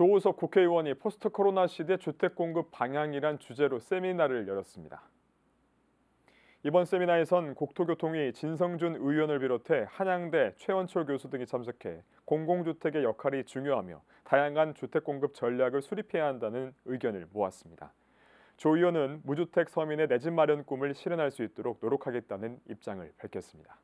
조호석 국회의원이 포스트 코로나 시대 주택 공급 방향이란 주제로 세미나를 열었습니다. 이번 세미나에선 국토교통위 진성준 의원을 비롯해 한양대 최원철 교수 등이 참석해 공공주택의 역할이 중요하며 다양한 주택 공급 전략을 수립해야 한다는 의견을 모았습니다. 조 의원은 무주택 서민의 내 집 마련 꿈을 실현할 수 있도록 노력하겠다는 입장을 밝혔습니다.